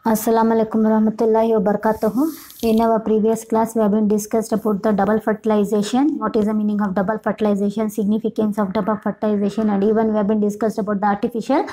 Assalamualaikum warahmatullahi wabarakatuh. In our previous class, we have been discussed about the double fertilization. What is the meaning of double fertilization? Significance of double fertilization, and even we have been discussed about the artificial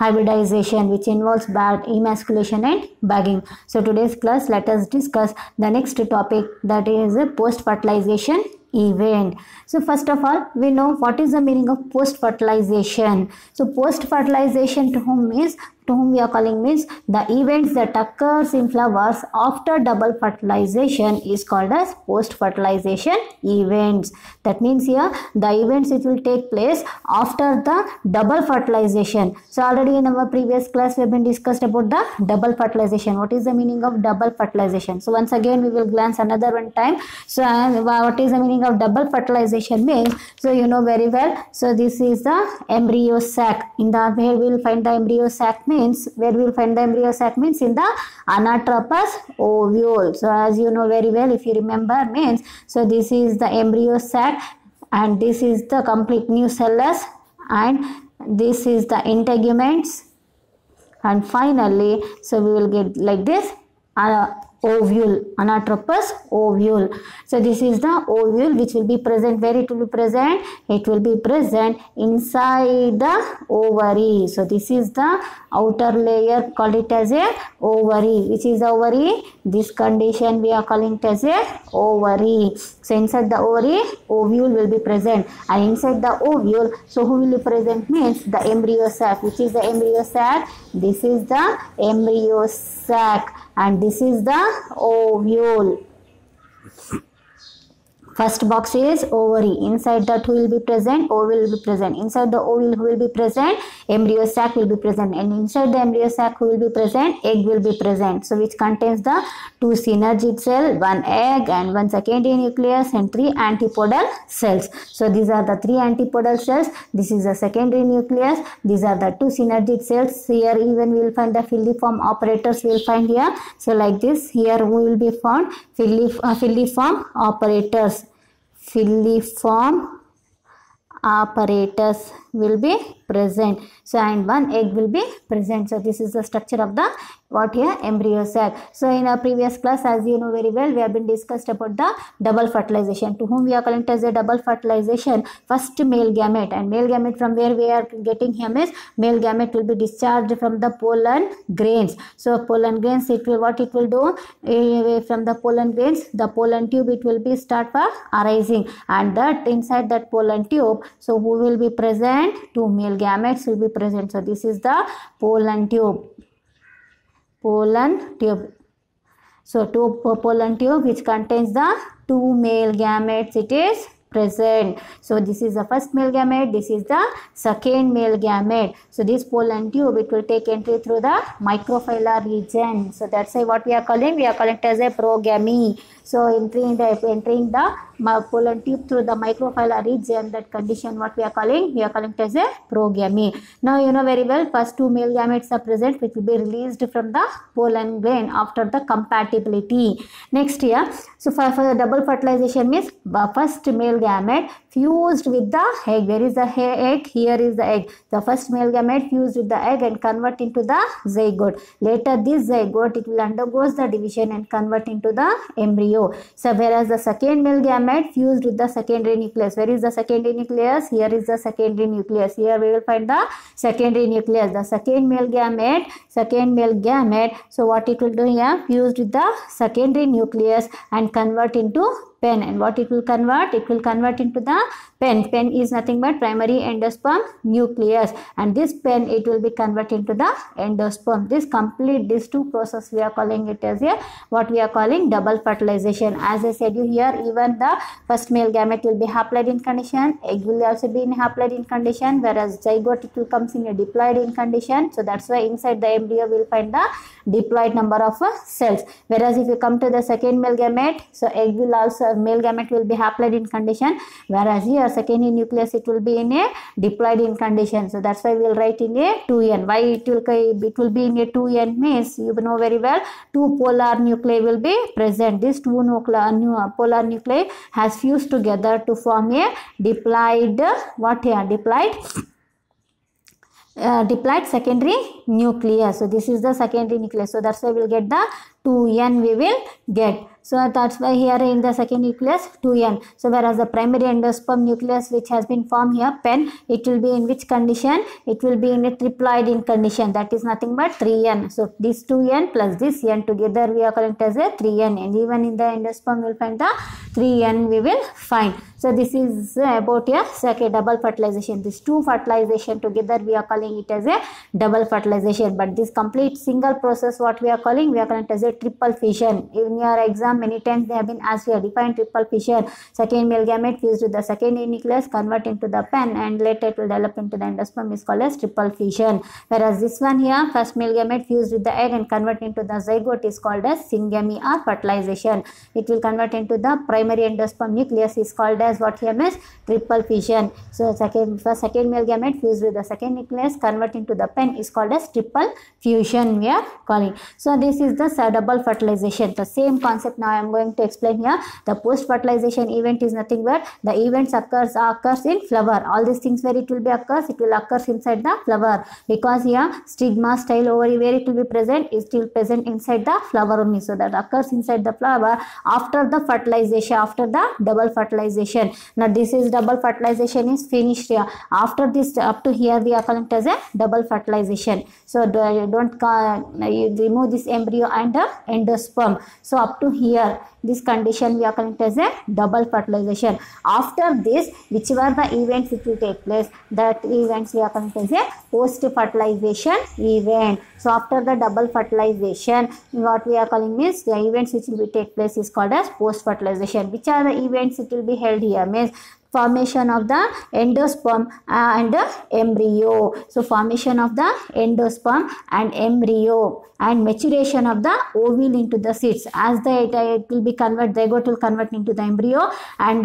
hybridization, which involves bad emasculation and bagging. So today's class, let us discuss the next topic that is post fertilization event. So first of all, we know what is the meaning of post-fertilization. So post-fertilization to whom means to whom we are calling means the events that occurs in flowers after double fertilization is called as post fertilization events that means here the events it will take place after the double fertilization so already in our previous class we have been discussed about the double fertilization what is the meaning of double fertilization so once again we will glance another one time so what is the meaning of double fertilization means so you know very well so this is the embryo sac in the where we will find the embryo sac means means where we will find the embryo sac means in the anatropous ovule so as you know very well if you remember means so this is the embryo sac and this is the complete nucellus and this is the integuments and finally so we will get like this uh, ovule, anatropous ovule. So this is the ovule which will be present, where it will be present? It will be present inside the ovary. So this is the outer layer called it as a ovary. Which is ovary? This condition we are calling it as a ovary. So inside the ovary, ovule will be present and inside the ovule, so who will be present means the embryo sac which is the embryo sac this is the embryo sac and this is the ovule. First box is ovary. Inside that who will be present? Ovary will be present. Inside the ovary who will be present? Embryo sac will be present. And inside the embryo sac who will be present? Egg will be present. So which contains the two synergid cell, one egg and one secondary nucleus and three antipodal cells. So these are the three antipodal cells. This is the secondary nucleus. These are the two synergid cells. Here even we will find the filiform operators we will find here. So like this here we will be found filiform uh, operators filiform apparatus will be present. So, and one egg will be present. So, this is the structure of the what here embryo sac. So, in our previous class as you know very well we have been discussed about the double fertilization to whom we are calling as a double fertilization first male gamete and male gamete from where we are getting him is male gamete will be discharged from the pollen grains. So, pollen grains it will what it will do away from the pollen grains the pollen tube it will be start for arising and that inside that pollen tube so who will be present and two male gametes will be present. So this is the pollen tube. Pollen tube. So two pollen tube which contains the two male gametes it is present. So this is the first male gamete, this is the second male gamete. So this pollen tube, it will take entry through the microphylla region. So that's why what we are calling, we are calling it as a progamy. So entering the, entering the pollen tube through the microphylla region, that condition what we are calling, we are calling it as a progamy. Now you know very well, first two male gametes are present, which will be released from the pollen grain after the compatibility. Next year, so for, for double fertilization means uh, first male gamete fused with the egg. Where is the egg? Here is the egg. The first male gamete fused with the egg and convert into the zygote. Later this zygote it will undergoes the division and convert into the embryo. So whereas the second male gamete fused with the secondary nucleus. Where is the secondary nucleus? Here is the secondary nucleus. Here we will find the secondary nucleus. The second male gamete, second male gamete. So what it will do here? Fused with the secondary nucleus and convert into pen and what it will convert it will convert into the pen pen is nothing but primary endosperm nucleus and this pen it will be converted into the endosperm this complete these two process we are calling it as a what we are calling double fertilization as i said you here even the first male gamete will be haploid in condition egg will also be in haploid in condition whereas zygote it will comes in a diploid in condition so that's why inside the embryo we'll find the diploid number of uh, cells whereas if you come to the second male gamete so egg will also male gamete will be haploid in condition whereas here secondary nucleus it will be in a diploid in condition so that's why we'll write in a 2n why it will it will be in a 2n means you know very well two polar nuclei will be present This two nuclei polar nuclei has fused together to form a diploid what here diploid uh, diploid secondary nucleus so this is the secondary nucleus so that's why we'll get the 2n we will get so that's why here in the second nucleus 2n. So whereas the primary endosperm nucleus which has been formed here pen it will be in which condition? It will be in a triploid in condition that is nothing but 3n. So this 2n plus this n together we are calling it as a 3n and even in the endosperm we will find the 3n we will find. So this is uh, about a second double fertilization. This two fertilization together we are calling it as a double fertilization. But this complete single process what we are calling we are calling it as a triple fission. In your exam many times they have been asked to define triple fission. Second male gamete fused with the second nucleus convert into the pen and later it will develop into the endosperm is called as triple fission. Whereas this one here first male gamete fused with the egg and convert into the zygote is called as syngamy or fertilization. It will convert into the primary endosperm nucleus is called as is what here triple fission. So second, the second male gamete fused with the second nucleus converting to the pen is called as triple fusion we are calling. So this is the double fertilization. The same concept now I am going to explain here. The post fertilization event is nothing but the events occurs occurs in flower. All these things where it will be occurs, it will occurs inside the flower because here stigma style ovary where it will be present is still present inside the flower only. So that occurs inside the flower after the fertilization after the double fertilization now this is double fertilization is finished here after this up to here we are calling it as a double fertilization so don't uh, remove this embryo and the uh, endosperm so up to here this condition we are calling it as a double fertilization after this whichever the events which will take place that events we are calling it as a post fertilization event so after the double fertilization what we are calling is the events which will be take place is called as post fertilization which are the events it will be held faria més formation of the endosperm and embryo. So formation of the endosperm and embryo and maturation of the ovule into the seeds. As the it, it will be converted, zygote will convert into the embryo and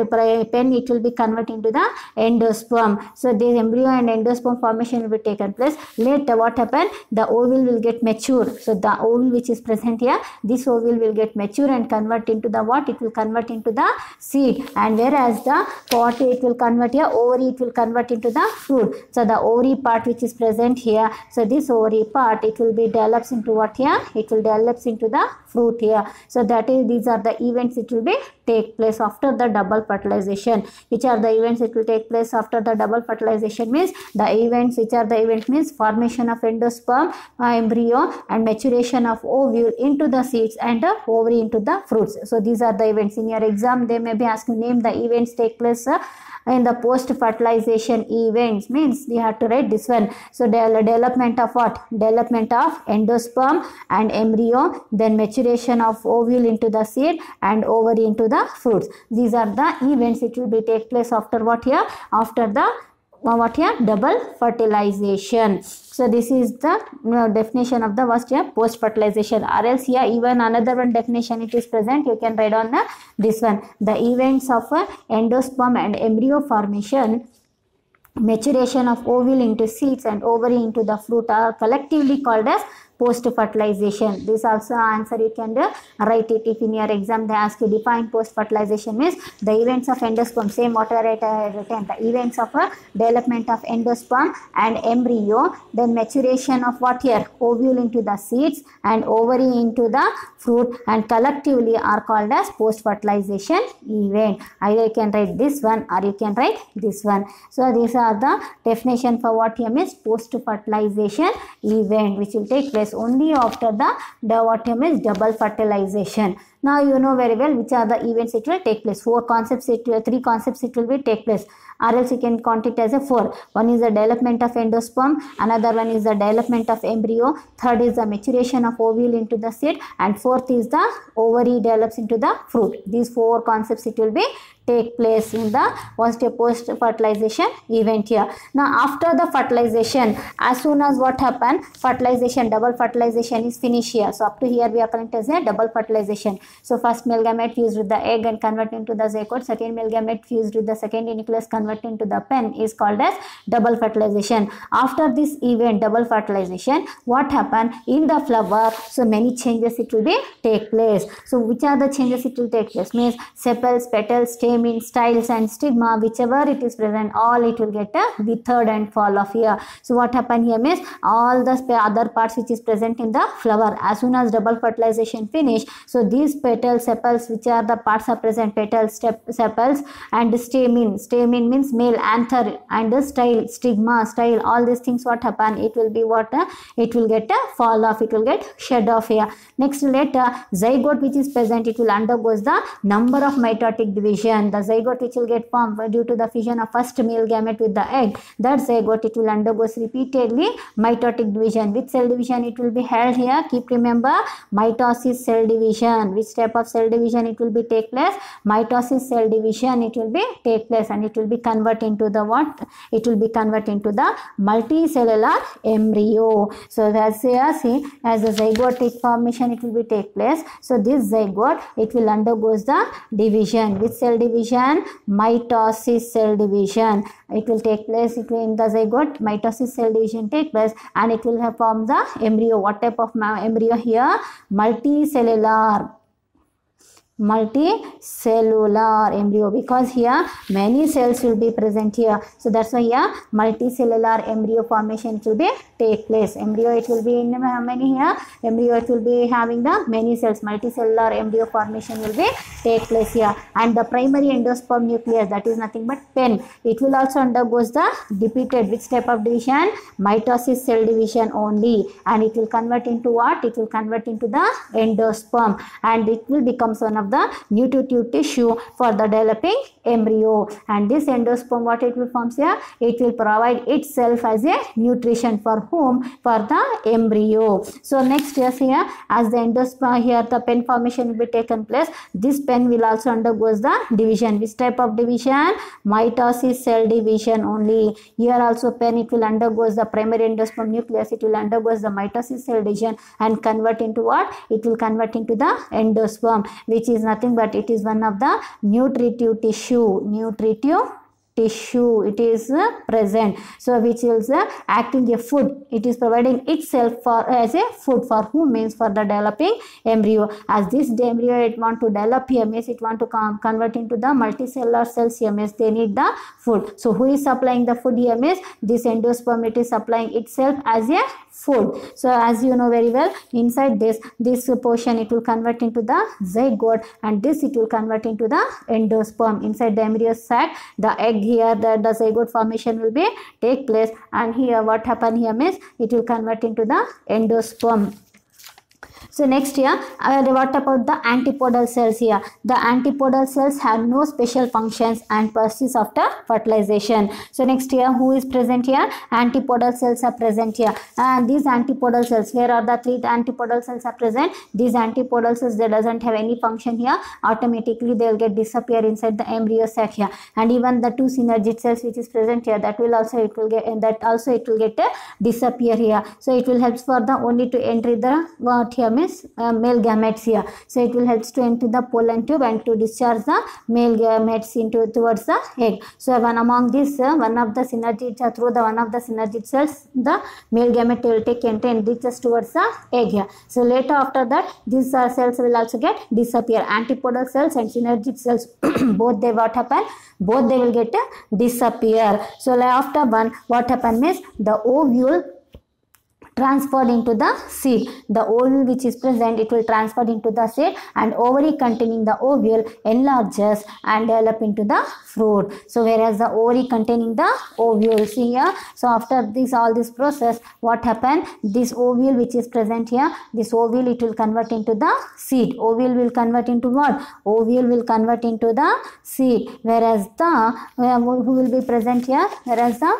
pen it will be converted into the endosperm. So this embryo and endosperm formation will be taken place. Later what happen? The ovule will get mature. So the ovule which is present here, this ovule will get mature and convert into the what? It will convert into the seed and whereas the pot to it will convert here ovary it will convert into the fruit so the ovary part which is present here so this ovary part it will be develops into what here it will develops into the fruit here so that is these are the events it will be take place after the double fertilization which are the events it will take place after the double fertilization means the events which are the event means formation of endosperm embryo and maturation of ovule into the seeds and the ovary into the fruits so these are the events in your exam they may be asking name the events take place uh, in the post fertilization events means we have to write this one so de development of what development of endosperm and embryo then maturation of ovule into the seed and ovary into the fruits these are the events which will be take place after what here after the what here double fertilization so this is the definition of the first year post fertilization or else even another one definition it is present you can write on the, uh, this one the events of uh, endosperm and embryo formation maturation of ovule into seeds and ovary into the fruit are collectively called as post fertilization this also answer you can uh, write it if in your exam they ask you define post fertilization means the events of endosperm same what I uh, written the events of uh, development of endosperm and embryo then maturation of what here ovule into the seeds and ovary into the fruit and collectively are called as post fertilization event either you can write this one or you can write this one so these are the definition for what here means post fertilization event which will take place only after the diatom is double fertilization. Now you know very well which are the events it will take place. Four concepts, it, will, three concepts it will be take place or else you can count it as a four. One is the development of endosperm, another one is the development of embryo, third is the maturation of ovule into the seed and fourth is the ovary develops into the fruit. These four concepts it will be take place in the once a post fertilization event here now after the fertilization as soon as what happened fertilization double fertilization is finished here so up to here we are current as a double fertilization so first male gamete fused with the egg and converted into the zygote second male gamete fused with the second nucleus converted into the pen is called as double fertilization after this event double fertilization what happened in the flower so many changes it will be take place so which are the changes it will take place means sepals petals stem same in styles and stigma whichever it is present all it will get a uh, the third and fall of here so what happen here means all the other parts which is present in the flower as soon as double fertilization finish so these petals sepals which are the parts are present petals sepals and stamen stamen means male anther and the style stigma style all these things what happen it will be what uh, it will get a uh, fall off it will get shed off here next later uh, zygote which is present it will undergoes the number of mitotic division the zygote it will get formed due to the fusion of first male gamete with the egg that zygote it will undergoes repeatedly mitotic division which cell division it will be held here keep remember mitosis cell division which type of cell division it will be take place mitosis cell division it will be take place and it will be convert into the what it will be convert into the multicellular embryo so that's here see as the zygotic formation it will be take place so this zygote it will undergoes the division which cell division division mitosis cell division it will take place it will in the zygote mitosis cell division take place and it will have formed the embryo what type of embryo here multicellular multicellular embryo because here many cells will be present here so that's why here multicellular embryo formation will be take place embryo it will be in uh, many here embryo it will be having the many cells multicellular embryo formation will be take place here and the primary endosperm nucleus that is nothing but pen it will also undergoes the depleted which type of division mitosis cell division only and it will convert into what it will convert into the endosperm and it will becomes one of the nutritive tissue for the developing embryo and this endosperm what it will form here it will provide itself as a nutrition for whom for the embryo so next yes here as the endosperm here the pen formation will be taken place this pen will also undergoes the division which type of division mitosis cell division only here also pen it will undergoes the primary endosperm nucleus it will undergoes the mitosis cell division and convert into what it will convert into the endosperm which is is nothing but it is one of the nutritive tissue. Nutritive tissue it is uh, present so which is uh, acting a food it is providing itself for as a food for who means for the developing embryo as this embryo it want to develop ms it want to convert into the multicellular cells ms they need the food so who is supplying the food ms this endosperm it is supplying itself as a food so as you know very well inside this this portion it will convert into the zygote and this it will convert into the endosperm inside the embryo sac the egg here the, the zygote formation will be take place and here what happen here means it will convert into the endosperm so next here, what about the antipodal cells here? The antipodal cells have no special functions and persist after fertilization. So next here, who is present here? Antipodal cells are present here. And these antipodal cells, where are the three antipodal cells are present? These antipodal cells, they doesn't have any function here. Automatically, they will get disappear inside the embryo sac here. And even the two synergid cells which is present here, that will also it will get that also it will get uh, disappear here. So it will help for the only to enter the what uh, here means uh, male gametes here. So it will help to enter the pollen tube and to discharge the male gametes into towards the egg. So one among these, uh, one of the synergids uh, through the one of the synergid cells, the male gamete will take enter and reaches towards the egg here. So later after that, these uh, cells will also get disappear. Antipodal cells and synergic cells, both they what happen? Both they will get uh, disappear. So after one, what happen is the ovule transferred into the seed. The ovule which is present, it will transfer into the seed and ovary containing the ovule enlarges and develop into the fruit. So whereas the ovary containing the ovule, see here. So after this, all this process, what happened? This ovule which is present here, this ovule it will convert into the seed. Ovule will convert into what? Ovule will convert into the seed. Whereas the, uh, who will be present here? Whereas the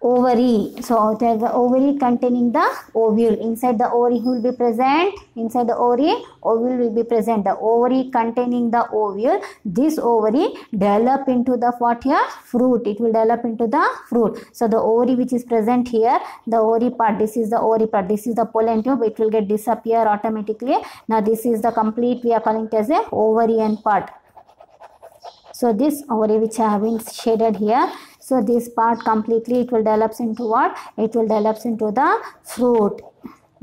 ovary so the ovary containing the ovule inside the ovary will be present inside the ovary ovule will be present the ovary containing the ovule this ovary develop into the what here fruit it will develop into the fruit so the ovary which is present here the ovary part this is the ovary part this is the pollen tube it will get disappear automatically now this is the complete we are calling it as a and part so this ovary which I have been shaded here so this part completely it will develops into what it will develops into the fruit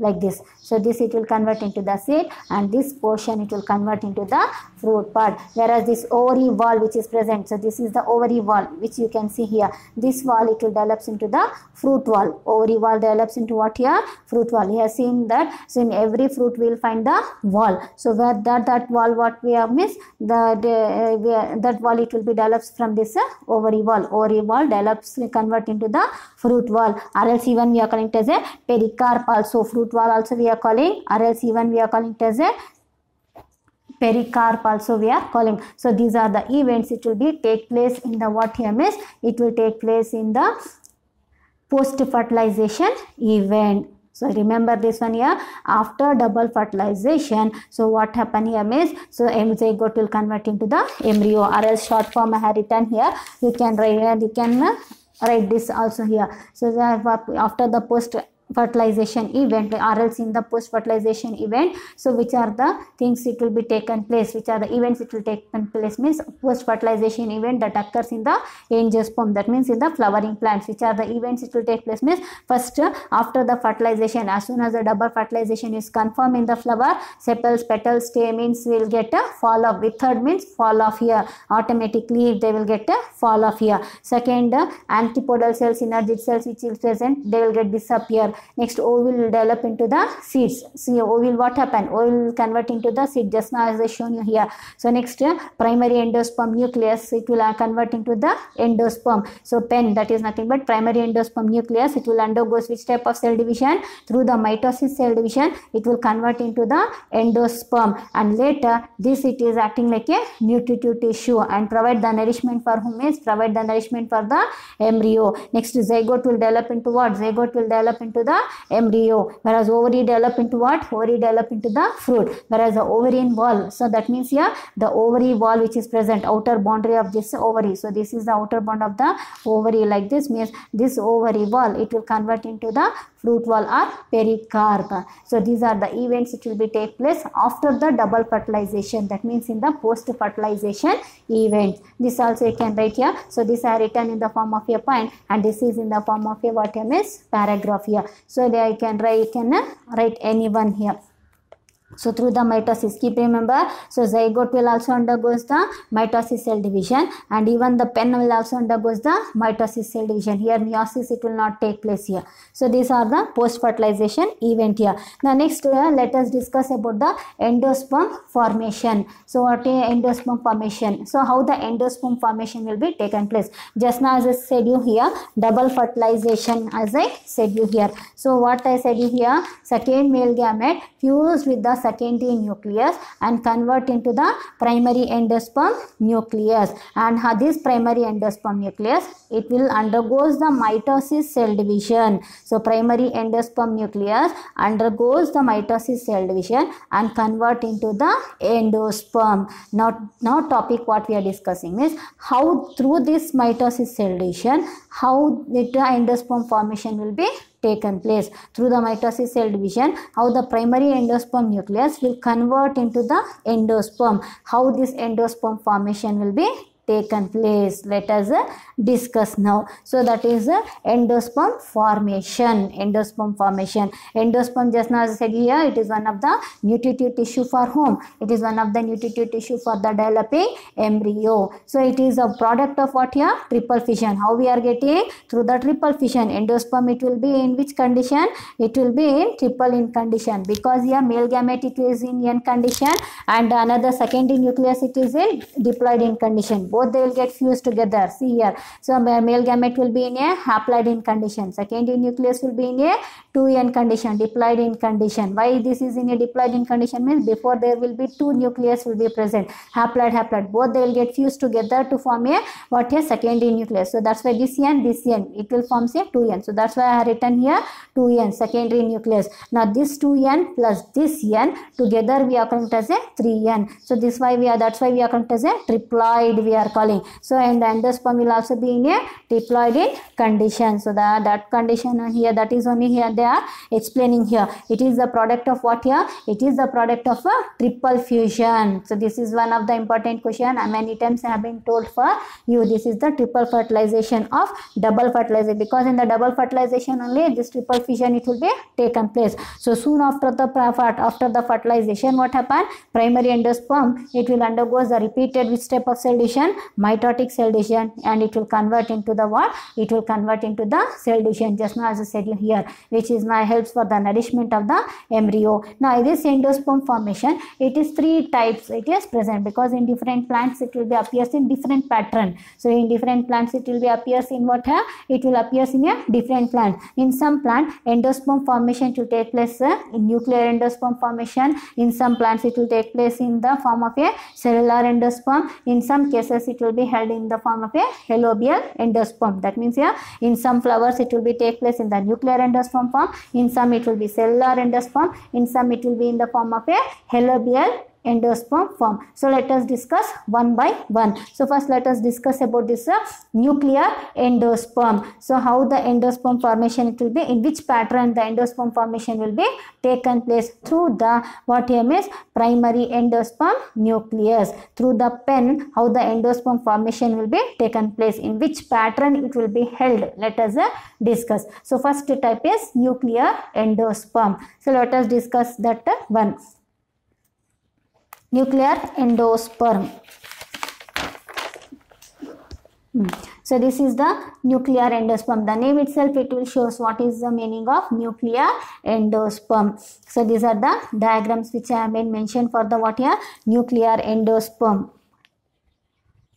like this so this it will convert into the seed and this portion it will convert into the fruit part whereas this ovary wall which is present so this is the ovary wall which you can see here this wall it will develops into the fruit wall ovary wall develops into what here fruit wall you have seen that so in every fruit we will find the wall so where that that wall what we have missed that uh, that wall it will be develops from this uh, ovary wall ovary wall develops convert into the fruit wall or else even we are calling it as a pericarp also fruit also we are calling or else even we are calling it as a pericarp also we are calling. So these are the events it will be take place in the what here means it will take place in the post fertilization event. So remember this one here after double fertilization. So what happen here means so zygote will convert into the embryo or else short form I have written here. You can write you can uh, write this also here. So uh, after the post fertilization event or else in the post fertilization event so which are the things it will be taken place which are the events it will take place means post fertilization event that occurs in the angiosperm that means in the flowering plants which are the events it will take place means first after the fertilization as soon as the double fertilization is confirmed in the flower sepals petals stamens will get a fall of third means fall off here automatically they will get a fall off here second antipodal cells synergid cells which is present they will get disappear Next, ovule will develop into the seeds. See, ovule what happen? Ovule convert into the seed just now as I shown you here. So next, uh, primary endosperm nucleus, it will uh, convert into the endosperm. So pen, that is nothing but primary endosperm nucleus, it will undergo which type of cell division? Through the mitosis cell division, it will convert into the endosperm. And later, this it is acting like a nutritive tissue and provide the nourishment for whom is provide the nourishment for the embryo. Next, zygote will develop into what? Zygote will develop into the embryo whereas ovary develop into what ovary develop into the fruit whereas the ovarian wall so that means here the ovary wall which is present outer boundary of this ovary so this is the outer bond of the ovary like this means this ovary wall it will convert into the root wall or pericarp so these are the events which will be take place after the double fertilization that means in the post fertilization event this also you can write here so this are written in the form of a point and this is in the form of a what is paragraph here so there you can write you can uh, write anyone here so through the mitosis, keep remember, so zygote will also undergoes the mitosis cell division and even the pen will also undergoes the mitosis cell division. Here meiosis, it will not take place here. So these are the post-fertilization event here. Now next, uh, let us discuss about the endosperm formation. So what is endosperm formation? So how the endosperm formation will be taken place? Just now as I said you here, double fertilization as I said you here. So what I said you here, second male gamete fused with the secondary nucleus and convert into the primary endosperm nucleus and this primary endosperm nucleus it will undergoes the mitosis cell division so primary endosperm nucleus undergoes the mitosis cell division and convert into the endosperm now now topic what we are discussing is how through this mitosis cell division how the endosperm formation will be taken place through the mitosis cell division how the primary endosperm nucleus will convert into the endosperm how this endosperm formation will be taken place. Let us uh, discuss now. So that is uh, endosperm formation. Endosperm formation. Endosperm just now as I said here it is one of the nutritive tissue for whom? It is one of the nutritive tissue for the developing embryo. So it is a product of what here? Triple fission. How we are getting? Through the triple fission. Endosperm it will be in which condition? It will be in triple in condition because here male gamete it is in N condition and another secondary nucleus it is in diploid in condition both they will get fused together see here so male gamete will be in a haploid in condition secondary nucleus will be in a 2 n condition diploid in condition why this is in a diploid in condition means before there will be two nucleus will be present haploid haploid both they will get fused together to form a what a secondary nucleus so that's why this n this n it will form say 2n so that's why i have written here 2n secondary nucleus now this 2n plus this n together we are called as a 3n so this why we are that's why we are called as a triploid we are calling so and the endosperm will also be in a triploid in condition so that that condition here that is only here they are explaining here. It is the product of what here? It is the product of a triple fusion. So this is one of the important question. Many times I have been told for you. This is the triple fertilization of double fertilization because in the double fertilization only this triple fusion it will be taken place. So soon after the after the fertilization what happened? Primary endosperm it will undergo the repeated which of cell division? Mitotic cell division and it will convert into the what? It will convert into the cell division just now as I said here which is is now helps for the nourishment of the embryo. Now this endosperm formation, it is three types. It is present because in different plants it will be appears in different pattern. So in different plants it will be appears in what? Huh? It will appears in a different plant. In some plant endosperm formation to take place uh, in nuclear endosperm formation. In some plants it will take place in the form of a cellular endosperm. In some cases it will be held in the form of a helobial endosperm. That means yeah, in some flowers it will be take place in the nuclear endosperm form in some it will be cellular endosperm in some it will be in the form of a halobial endosperm form. So let us discuss one by one. So first let us discuss about this uh, nuclear endosperm. So how the endosperm formation it will be, in which pattern the endosperm formation will be taken place through the what here means primary endosperm nucleus. Through the pen how the endosperm formation will be taken place, in which pattern it will be held. Let us uh, discuss. So first type is nuclear endosperm. So let us discuss that uh, one nuclear endosperm. Hmm. So this is the nuclear endosperm. The name itself, it will shows what is the meaning of nuclear endosperm. So these are the diagrams which I have been mentioned for the what here? Nuclear endosperm.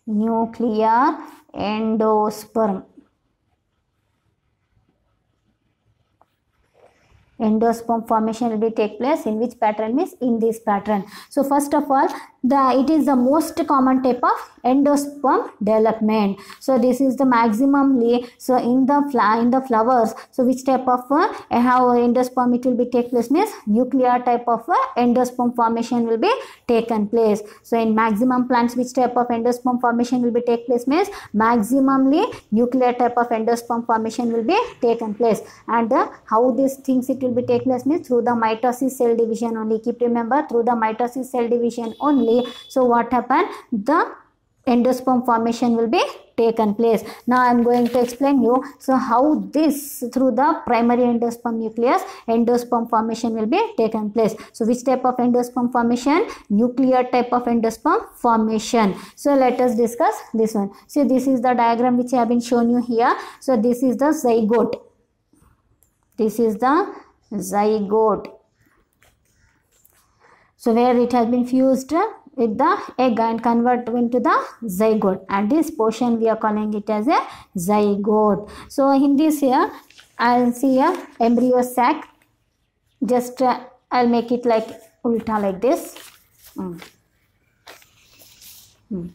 Nuclear endosperm. endosperm formation will be take place in which pattern means in this pattern so first of all the it is the most common type of endosperm development so this is the maximumly so in the in the flowers so which type of uh, how endosperm it will be take place means nuclear type of uh, endosperm formation will be taken place so in maximum plants which type of endosperm formation will be take place means maximumly nuclear type of endosperm formation will be taken place and uh, how these things it will be take place means through the mitosis cell division only keep remember through the mitosis cell division only only so what happen the endosperm formation will be taken place. Now I am going to explain you so how this through the primary endosperm nucleus endosperm formation will be taken place. So which type of endosperm formation? Nuclear type of endosperm formation. So let us discuss this one. So this is the diagram which I have been shown you here. So this is the zygote. This is the zygote. So where it has been fused with the egg and convert into the zygote and this portion we are calling it as a zygote so in this here i'll see a embryo sac just uh, i'll make it like ulta like this mm. Mm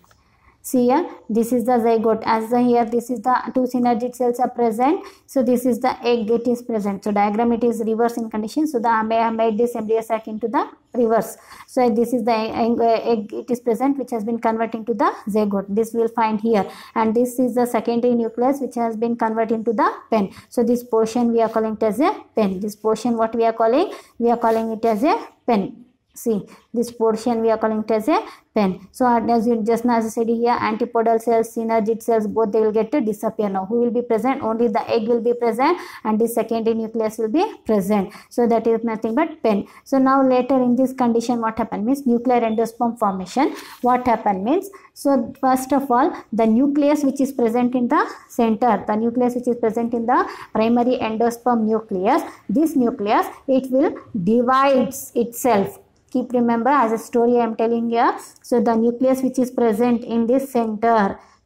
see here this is the zygote as the here this is the two synergid cells are present so this is the egg it is present so diagram it is reverse in condition so the I made this embryo sac into the reverse so this is the egg, egg it is present which has been converting to the zygote this we will find here and this is the secondary nucleus which has been converted into the pen so this portion we are calling it as a pen this portion what we are calling we are calling it as a pen See this portion we are calling it as a pen. So as you just now as I said here antipodal cells, synergid cells both they will get to disappear now. Who will be present? Only the egg will be present and the secondary nucleus will be present. So that is nothing but pen. So now later in this condition what happened means nuclear endosperm formation. What happened means so first of all the nucleus which is present in the center the nucleus which is present in the primary endosperm nucleus this nucleus it will divides itself keep remember as a story i am telling here so the nucleus which is present in this center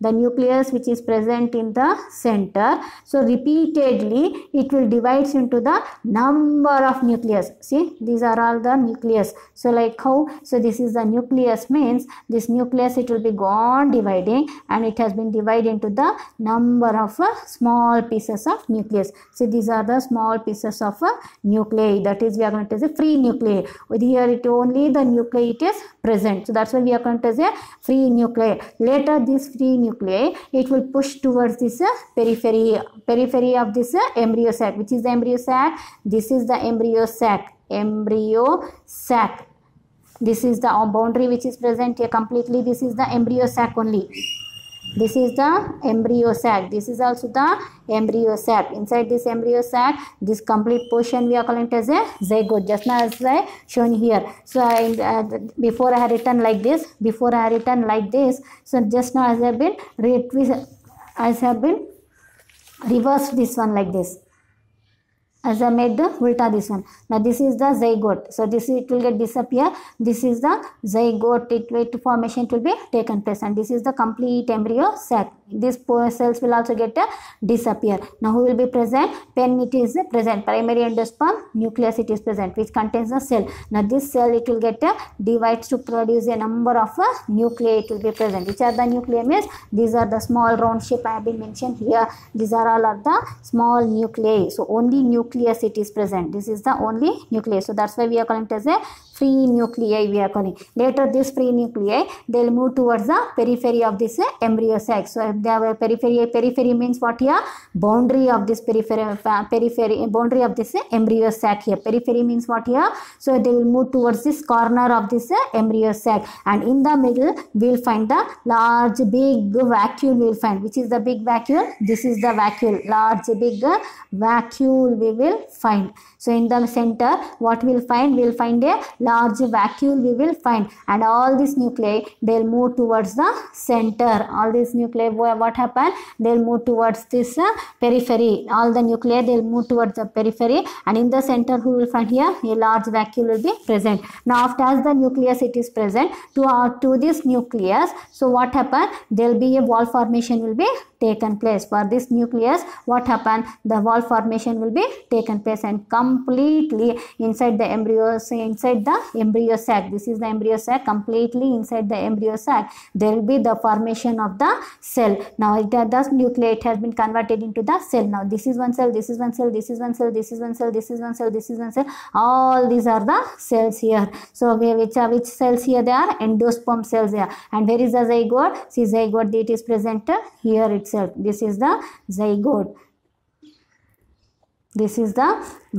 the nucleus which is present in the center. So repeatedly it will divides into the number of nucleus. See these are all the nucleus. So like how so this is the nucleus means this nucleus it will be gone dividing and it has been divided into the number of uh, small pieces of nucleus. So these are the small pieces of a uh, nuclei that is we are going to say free nuclei. With here it only the nucleus is present. So that's why we are going to say free nuclei. Later this free nuclei nuclei, it will push towards this uh, periphery, periphery of this uh, embryo sac. Which is the embryo sac? This is the embryo sac. Embryo sac. This is the boundary which is present here completely. This is the embryo sac only. This is the embryo sac. This is also the embryo sac. Inside this embryo sac, this complete portion we are calling it as a zygote. Just now as I shown here. So I, uh, before I had written like this, before I had written like this. So just now as I have been, as I have been reversed this one like this as I made the ulta this one. Now this is the zygote. So this it will get disappear. This is the zygote it, it formation it will be taken place and this is the complete embryo sac these cells will also get a uh, disappear. Now who will be present? When it is present, primary endosperm nucleus it is present which contains the cell. Now this cell it will get a uh, divides to produce a number of uh, nuclei it will be present. Which are the nuclei means? These are the small round shape I have been mentioned here. These are all are the small nuclei. So only nucleus it is present. This is the only nucleus. So that's why we are calling it as a free nuclei we are calling. Later this free nuclei, they will move towards the periphery of this embryo sac. So if they have a periphery, periphery means what here? Boundary of this periphery, uh, periphery boundary of this embryo sac here. Periphery means what here? So they will move towards this corner of this embryo sac and in the middle we will find the large big vacuole we will find. Which is the big vacuole? This is the vacuole. Large big vacuole we will find. So in the center what we'll find? We'll find a large vacuole we will find and all these nuclei they'll move towards the center. All these nuclei what happen? They'll move towards this uh, periphery. All the nuclei they'll move towards the periphery and in the center who will find here? A large vacuole will be present. Now after as the nucleus it is present to, uh, to this nucleus so what happen? There will be a wall formation will be taken place. For this nucleus, what happened? The wall formation will be taken place and completely inside the embryo, inside the embryo sac. This is the embryo sac. Completely inside the embryo sac, there will be the formation of the cell. Now, it, the nucleate has been converted into the cell. Now, this is one cell, this is one cell, this is one cell, this is one cell, this is one cell, this is one cell. All these are the cells here. So, which are which cells here? They are endosperm cells here. And where is the zygote? See, zygote it is present here. It's itself. This is the zygote. This is the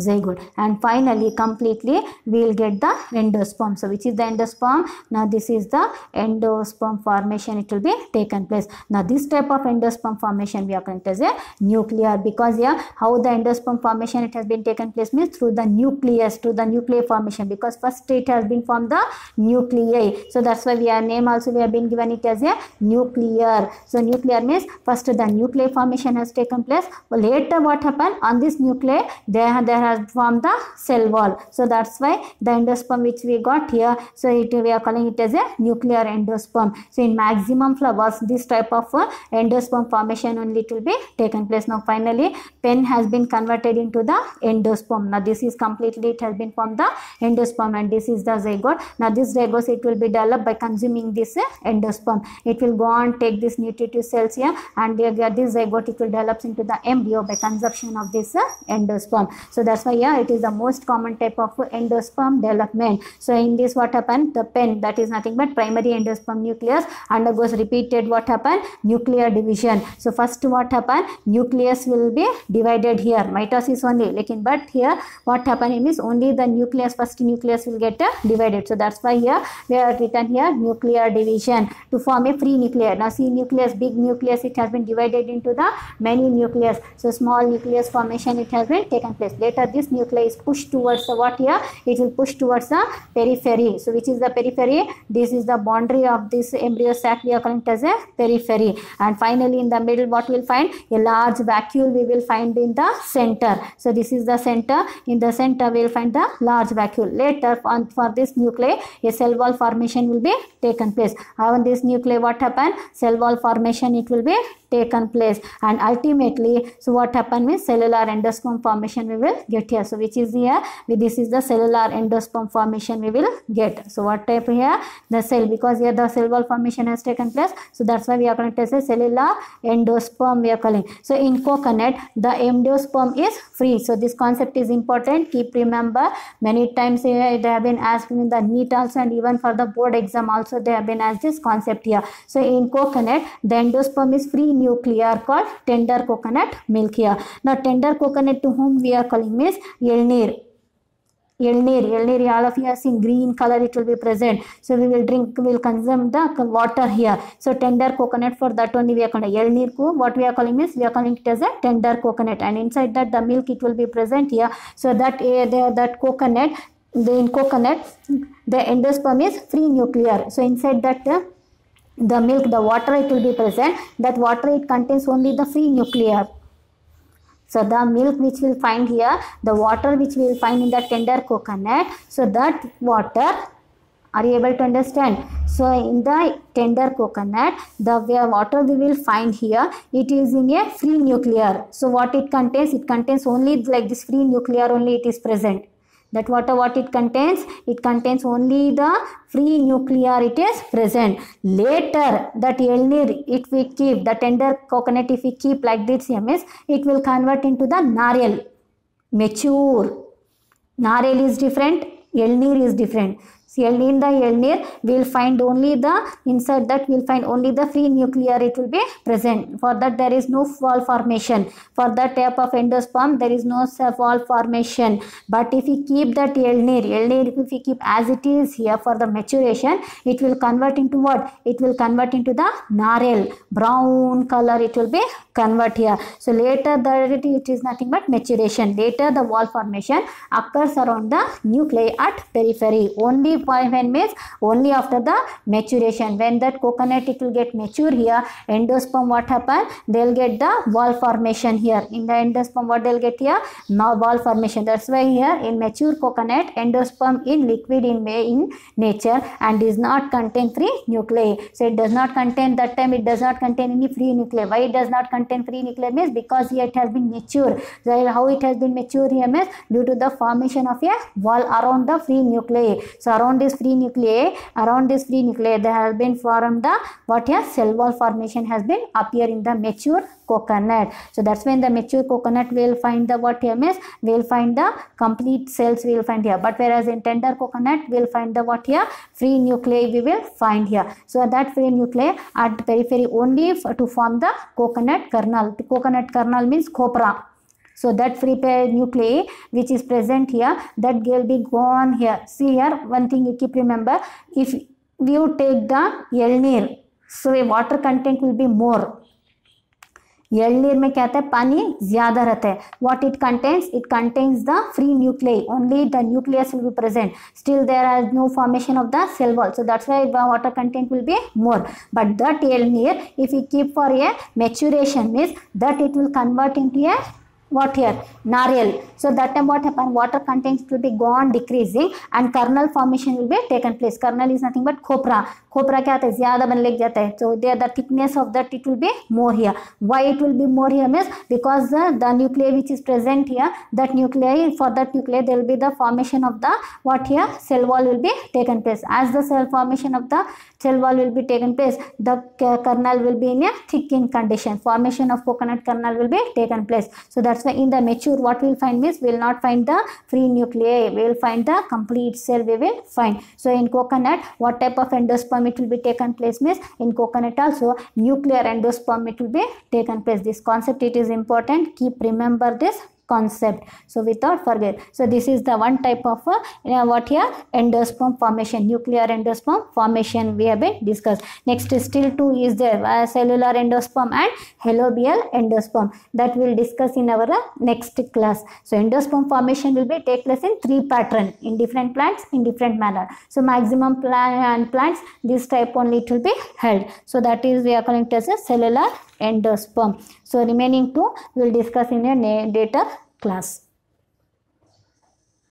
zygote. And finally, completely, we will get the endosperm. So, which is the endosperm? Now, this is the endosperm formation. It will be taken place. Now, this type of endosperm formation we are going as a nuclear because yeah, how the endosperm formation it has been taken place means through the nucleus, to the nuclear formation because first it has been formed the nuclei. So, that's why we are name also we have been given it as a nuclear. So, nuclear means first the nuclear formation has taken place. Well, later what happened on this nuclear plate they, there has formed the cell wall so that's why the endosperm which we got here so it, we are calling it as a nuclear endosperm so in maximum flowers this type of uh, endosperm formation only it will be taken place now finally pen has been converted into the endosperm now this is completely it has been formed the endosperm and this is the zygote now this zygote it will be developed by consuming this uh, endosperm it will go on take this nutritive cells here and they this zygote it will develop into the embryo by consumption of this uh, endosperm so that's why yeah it is the most common type of endosperm development so in this what happened the pen that is nothing but primary endosperm nucleus undergoes repeated what happened nuclear division so first what happened nucleus will be divided here mitosis only like in but here what happened is only the nucleus first nucleus will get uh, divided so that's why here we have written here nuclear division to form a free nucleus now see nucleus big nucleus it has been divided into the many nucleus so small nucleus formation it has has been taken place. Later this nuclei is pushed towards the what here? It will push towards the periphery. So which is the periphery? This is the boundary of this embryo sac we are calling as a periphery. And finally in the middle what we'll find? A large vacuole we will find in the center. So this is the center. In the center we'll find the large vacuole. Later on for this nuclei a cell wall formation will be taken place. On this nuclei what happen? Cell wall formation it will be taken place and ultimately so what happen with cellular endosperm endosperm formation we will get here. So which is here? This is the cellular endosperm formation we will get. So what type here? The cell because here the cell wall formation has taken place. So that's why we are calling to say cellular endosperm we are calling. So in coconut the endosperm is free. So this concept is important. Keep remember many times here they have been asked in the NEET also and even for the board exam also they have been asked this concept here. So in coconut the endosperm is free nuclear called tender coconut milk here. Now tender coconut to whom we are calling means Yelnir. Elnir, Elnir, all of you are seeing green color, it will be present. So we will drink, we will consume the water here. So tender coconut for that only we are calling Elnir What we are calling is we are calling it as a tender coconut. And inside that the milk it will be present here. So that uh, that coconut, the in coconut, the endosperm is free nuclear. So inside that uh, the milk, the water it will be present. That water it contains only the free nuclear. So the milk which we'll find here, the water which we'll find in the tender coconut. So that water, are you able to understand? So in the tender coconut, the water we will find here, it is in a free nuclear. So what it contains? It contains only like this free nuclear only it is present that water what it contains it contains only the free nuclear it is present later that elnir it we keep the tender coconut if we keep like this Ms, it will convert into the narial mature narial is different elnir is different so in the LNIR we will find only the inside that we will find only the free nuclear it will be present. For that there is no wall formation. For that type of endosperm there is no wall formation. But if we keep that LNIR, LNIR if we keep as it is here for the maturation it will convert into what? It will convert into the narel brown color it will be convert here. So later the it is nothing but maturation. Later the wall formation occurs around the nuclei at periphery. Only when means only after the maturation. When that coconut it will get mature here, endosperm what happen? They'll get the wall formation here. In the endosperm what they'll get here? Now wall formation. That's why here in mature coconut endosperm in liquid in, in nature and is not contain free nuclei. So it does not contain that time it does not contain any free nuclei. Why it does not contain free nuclear means because here it has been mature. So how it has been mature here means due to the formation of a wall around the free nuclei. So around this free nuclei, around this free nuclei there has been formed the what here cell wall formation has been appear in the mature coconut. So that's when the mature coconut will find the what here means will find the complete cells we will find here. But whereas in tender coconut we will find the what here free nuclei we will find here. So that free nuclei at periphery only to form the coconut kernel coconut kernel means copra so that free pair nuclei which is present here that will be gone here see here one thing you keep remember if you take the elnir so the water content will be more L में क्या है पानी ज्यादा रहता है what it contains it contains the free nuclei only the nucleus will be present still there are no formation of the cell wall so that why water content will be more but that L if you keep for a maturation means that it will convert into a what here narial so that time what happened water content will be gone decreasing and kernel formation will be taken place kernel is nothing but khopra khopra kya hota hai zyada banne lag jata hai so there the thickness of that it will be more here why it will be more here means because the, the nuclei which is present here that nuclei for that nuclei there will be the formation of the what here cell wall will be taken place as the cell formation of the cell wall will be taken place the kernel will be in a thickening condition formation of coconut kernel will be taken place so that that's why in the mature what we'll find means we'll not find the free nuclei we'll find the complete cell we will find so in coconut what type of endosperm it will be taken place means in coconut also nuclear endosperm it will be taken place this concept it is important keep remember this concept so without forget so this is the one type of uh, what here endosperm formation nuclear endosperm formation we have been discussed next still two is there uh, cellular endosperm and halobial endosperm that we'll discuss in our uh, next class so endosperm formation will be take place in three pattern in different plants in different manner so maximum plant and plants this type only it will be held so that is we are calling it as a cellular endosperm so remaining two we will discuss in a later class